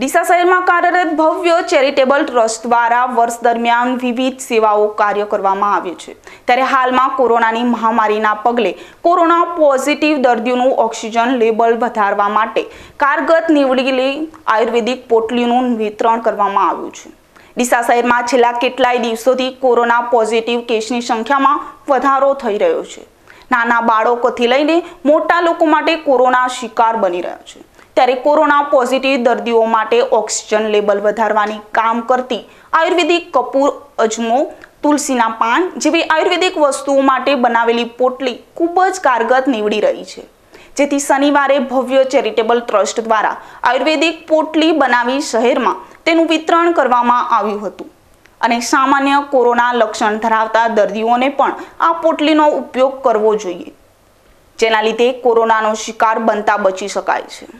ડીસા શહેરમાં કાર્યરત ભવ્ય ચેરિટેબલ ટ્રસ્ટ દ્વારા વર્ષ દરમિયાન વિવિધ સેવાઓ કાર્ય કરવામાં આવ્યું છે ત્યારે હાલમાં કોરોનાની મહામારીના પગલે કોરોના પોઝિટિવ દર્દીઓનું ઓક્સિજન લેબલ વધારવા માટે કારગત નીવડેલી આયુર્વેદિક પોટલીનું વિતરણ કરવામાં આવ્યું છે ડીસા શહેરમાં છેલ્લા કેટલાય દિવસોથી કોરોના પોઝિટિવ કેસની સંખ્યામાં વધારો થઈ રહ્યો છે નાના બાળકોથી લઈને મોટા લોકો માટે કોરોના શિકાર બની રહ્યા છે ત્યારે કોરોના પોઝિટિવ દર્દીઓ માટે ઓક્સિજન લેબલ વધારવાની કામ કરતી આયુર્વેદિક કપૂર અજમો તુલસીના પાન જેવી આયુર્વેદિક વસ્તુઓ માટે બનાવેલી પોટલી ખૂબ જ કારગત નીવડી રહી છે જેથી શનિવારે ભવ્ય ચેરિટેબલ ટ્રસ્ટ દ્વારા આયુર્વેદિક પોટલી બનાવી શહેરમાં તેનું વિતરણ કરવામાં આવ્યું હતું અને સામાન્ય કોરોના લક્ષણ ધરાવતા દર્દીઓને પણ આ પોટલીનો ઉપયોગ કરવો જોઈએ જેના લીધે કોરોનાનો શિકાર બનતા બચી શકાય છે